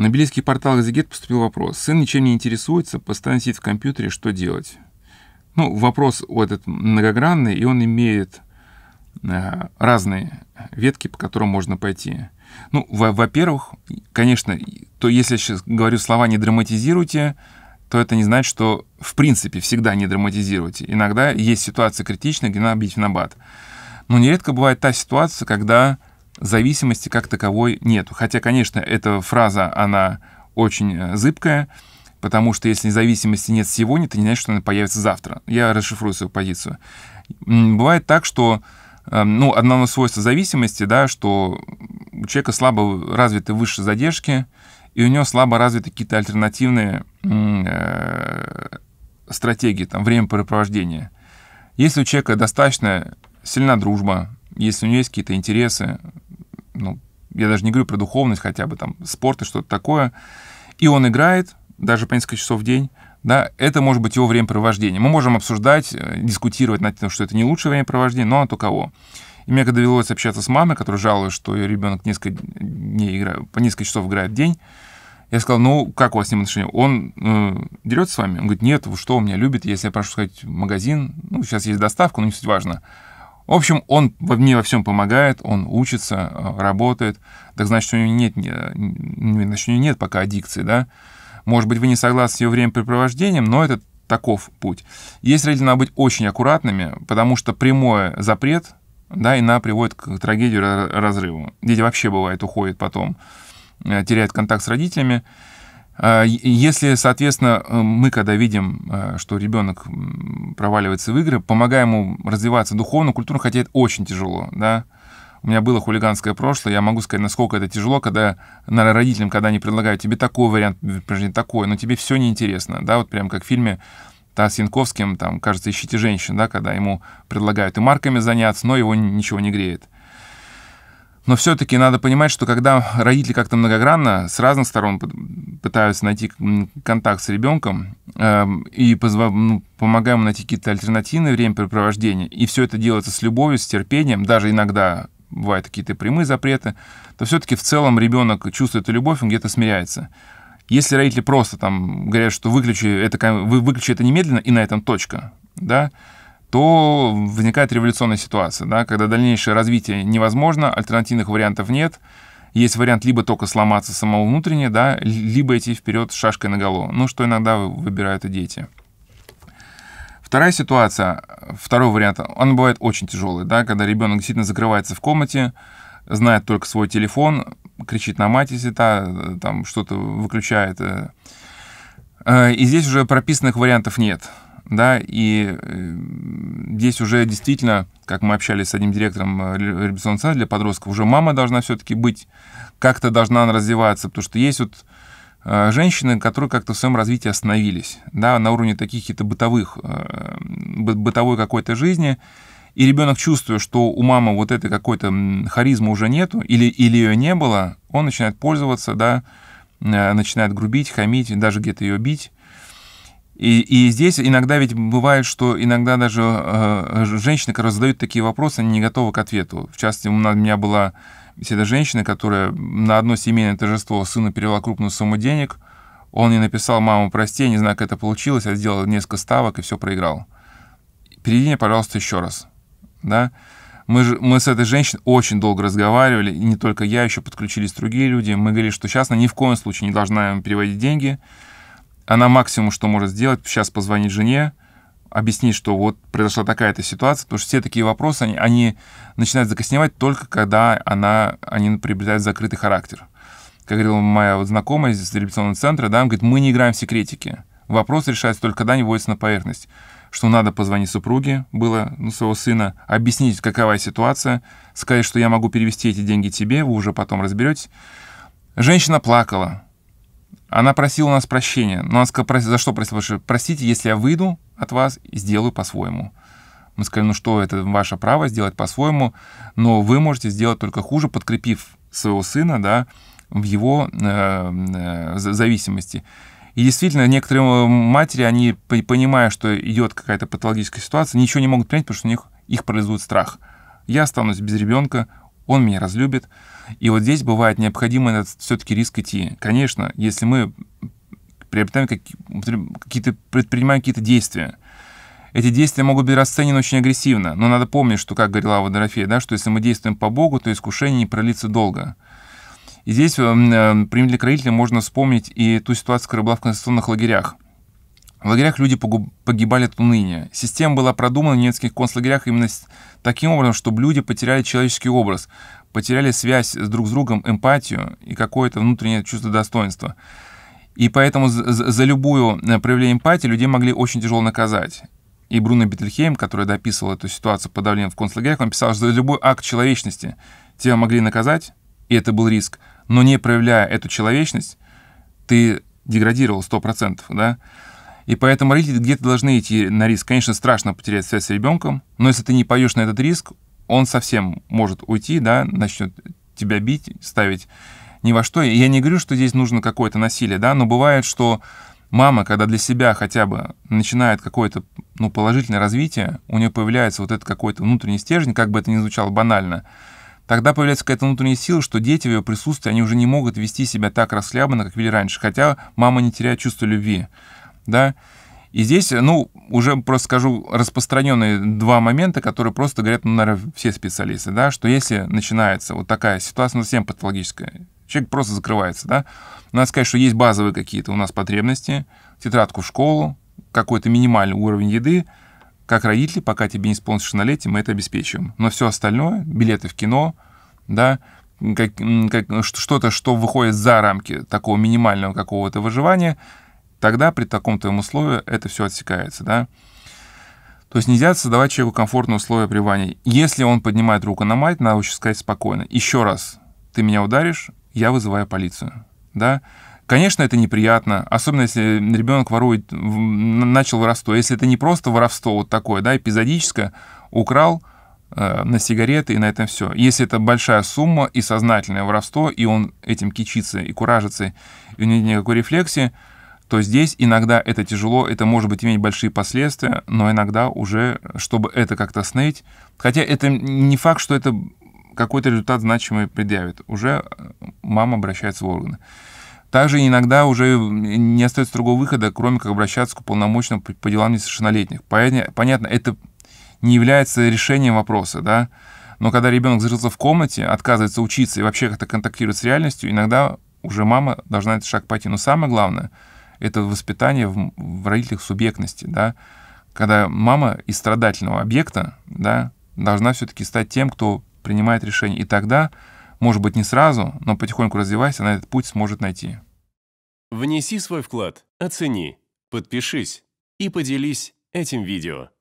На бельгийский портал «Газигет» поступил вопрос. Сын ничем не интересуется, постоянно сидит в компьютере, что делать? Ну, вопрос этот многогранный, и он имеет э, разные ветки, по которым можно пойти. Ну, во-первых, конечно, то если я сейчас говорю слова «не драматизируйте», то это не значит, что в принципе всегда не драматизируйте. Иногда есть ситуации критичные, где надо бить в набат. Но нередко бывает та ситуация, когда зависимости как таковой нет. Хотя, конечно, эта фраза, она очень э, зыбкая, потому что если зависимости нет сегодня, то не значит, что она появится завтра. Я расшифрую свою позицию. Бывает так, что э, ну, одно из свойств зависимости, да, что у человека слабо развиты высшие задержки, и у него слабо развиты какие-то альтернативные э, стратегии, там, времяпрепровождения. Если у человека достаточно сильна дружба, если у него есть какие-то интересы, ну, я даже не говорю про духовность, хотя бы там спорт и что-то такое. И он играет даже по несколько часов в день, да, это может быть его времяпровождение. Мы можем обсуждать, э, дискутировать над тем, что это не лучшее времяпровождение, но от у кого. И мне когда довелось общаться с мамой, которая жалуется, что ее ребенок несколько дней играет, по несколько часов играет в день, я сказал, ну, как у вас с ним отношения? Он э, дерется с вами? Он говорит, нет, вы что, он меня любит, если я прошу сказать в магазин, ну, сейчас есть доставка, но не суть важно. В общем, он мне во всем помогает, он учится, э, работает. Так значит, у него нет, э, значит, у него нет пока аддикции, да? Может быть, вы не согласны с ее времяпрепровождением, но это таков путь. Есть родители, надо быть очень аккуратными, потому что прямой запрет, да, и она приводит к трагедии разрыву. Дети вообще, бывает, уходят потом, э, теряют контакт с родителями. А, если, соответственно, э, мы, когда видим, э, что ребенок проваливается в игры, помогаем ему развиваться духовно, культурно, хотя это очень тяжело, да, у меня было хулиганское прошлое, я могу сказать, насколько это тяжело, когда наверное, родителям, когда они предлагают тебе такой вариант, прежде такой, но тебе все неинтересно, да, вот прям как в фильме да, с Янковским, там, кажется, «Ищите женщин», да, когда ему предлагают и марками заняться, но его ничего не греет. Но все-таки надо понимать, что когда родители как-то многогранно, с разных сторон пытаются найти контакт с ребенком э, эм, и позва- ну, помогаем найти какие-то альтернативные времяпрепровождения, и все это делается с любовью, с терпением, даже иногда бывают какие-то прямые запреты, то все-таки в целом ребенок чувствует эту любовь, он где-то смиряется. Если родители просто там говорят, что выключи это, вы выключи это немедленно, и на этом точка, да, то возникает революционная ситуация, да, когда дальнейшее развитие невозможно, альтернативных вариантов нет, есть вариант либо только сломаться самого внутренне, да, либо идти вперед шашкой на голову, ну, что иногда выбирают и дети. Вторая ситуация, второй вариант, он бывает очень тяжелый, да, когда ребенок действительно закрывается в комнате, знает только свой телефон, кричит на мать, если та э, там что-то выключает. Э. Э, и здесь уже прописанных вариантов нет да, и э, здесь уже действительно, как мы общались с одним директором э, реабилитационного центра для подростков, уже мама должна все-таки быть, как-то должна она развиваться, потому что есть вот э, женщины, которые как-то в своем развитии остановились, да, на уровне таких каких-то бытовых, бытовой какой-то жизни, и ребенок чувствует, что у мамы вот этой какой-то харизмы уже нету, или, или ее не было, он начинает пользоваться, да, начинает грубить, хамить, даже где-то ее бить, и, и здесь иногда ведь бывает, что иногда даже э, женщины, которые задают такие вопросы, они не готовы к ответу. В частности, у меня была беседа женщина, которая на одно семейное торжество сына перевела крупную сумму денег. Он не написал, маму прости, я не знаю, как это получилось, я сделал несколько ставок и все проиграл. Переведи мне, пожалуйста, еще раз. Да? Мы, же, мы с этой женщиной очень долго разговаривали, и не только я, еще подключились другие люди. Мы говорили, что сейчас она ни в коем случае не должна переводить деньги, она максимум, что может сделать, сейчас позвонить жене, объяснить, что вот произошла такая-то ситуация, потому что все такие вопросы, они, они начинают закосневать только когда она, они приобретают закрытый характер. Как говорила моя вот знакомая из революционного центра, да, он говорит, мы не играем в секретики. Вопрос решается только когда они вводятся на поверхность. Что надо позвонить супруге, было ну, своего сына, объяснить, какова ситуация, сказать, что я могу перевести эти деньги тебе, вы уже потом разберетесь. Женщина плакала, она просила у нас прощения. Но она сказала, за что просила? Простите, если я выйду от вас и сделаю по-своему. Мы сказали, ну что, это ваше право сделать по-своему, но вы можете сделать только хуже, подкрепив своего сына, да, в его э, э зависимости. И действительно, некоторые матери, они, понимая, что идет какая-то патологическая ситуация, ничего не могут принять, потому что у них их парализует страх. Я останусь без ребенка, он меня разлюбит. И вот здесь бывает необходимо этот все-таки риск идти. Конечно, если мы приобретаем какие-то, предпринимаем какие-то действия, эти действия могут быть расценены очень агрессивно. Но надо помнить, что, как говорила Ава Дорофея, да, что если мы действуем по Богу, то искушение не пролится долго. И здесь э, применительно к родителям можно вспомнить и ту ситуацию, которая была в конституционных лагерях – в лагерях люди погибали от уныния. Система была продумана в немецких концлагерях именно таким образом, чтобы люди потеряли человеческий образ, потеряли связь с друг с другом, эмпатию и какое-то внутреннее чувство достоинства. И поэтому за, любую э, проявление эмпатии людей могли очень тяжело наказать. И Бруно Бетельхейм, который дописывал эту ситуацию под в концлагерях, он писал, что за любой акт человечности тебя могли наказать, и это был риск, но не проявляя эту человечность, ты деградировал 100%, да? И поэтому родители где-то должны идти на риск. Конечно, страшно потерять связь с ребенком, но если ты не пойдешь на этот риск, он совсем может уйти, да, начнет тебя бить, ставить ни во что. я не говорю, что здесь нужно какое-то насилие, да, но бывает, что мама, когда для себя хотя бы начинает какое-то ну, положительное развитие, у нее появляется вот этот какой-то внутренний стержень, как бы это ни звучало банально, тогда появляется какая-то внутренняя сила, что дети в ее присутствии, они уже не могут вести себя так расхлябанно, как вели раньше, хотя мама не теряет чувство любви да. И здесь, ну, уже просто скажу распространенные два момента, которые просто говорят, ну, наверное, все специалисты, да, что если начинается вот такая ситуация, ну, совсем патологическая, человек просто закрывается, да, надо сказать, что есть базовые какие-то у нас потребности, тетрадку в школу, какой-то минимальный уровень еды, как родители, пока тебе не исполнится совершеннолетие, мы это обеспечиваем. Но все остальное, билеты в кино, да, как, как, что-то, что выходит за рамки такого минимального какого-то выживания – тогда при таком твоем условии это все отсекается, да. То есть нельзя создавать человеку комфортные условия пребывания. Если он поднимает руку на мать, надо очень сказать спокойно. Еще раз, ты меня ударишь, я вызываю полицию. Да? Конечно, это неприятно, особенно если ребенок ворует, начал воровство. Если это не просто воровство вот такое, да, эпизодическое, украл э, на сигареты и на этом все. Если это большая сумма и сознательное воровство, и он этим кичится и куражится, и у него нет никакой рефлексии, то здесь иногда это тяжело, это может быть иметь большие последствия, но иногда уже, чтобы это как-то снять, хотя это не факт, что это какой-то результат значимый предъявит, уже э, мама обращается в органы. Также иногда уже не остается другого выхода, кроме как обращаться к уполномоченному по делам несовершеннолетних. Понятно, это не является решением вопроса, да, но когда ребенок зажился в комнате, отказывается учиться и вообще как-то контактирует с реальностью, иногда уже мама должна этот шаг пойти. Но самое главное — это воспитание в, в родителях субъектности, да, когда мама из страдательного объекта, да, должна все-таки стать тем, кто принимает решение. И тогда, может быть, не сразу, но потихоньку развиваясь, она этот путь сможет найти. Внеси свой вклад, оцени, подпишись и поделись этим видео.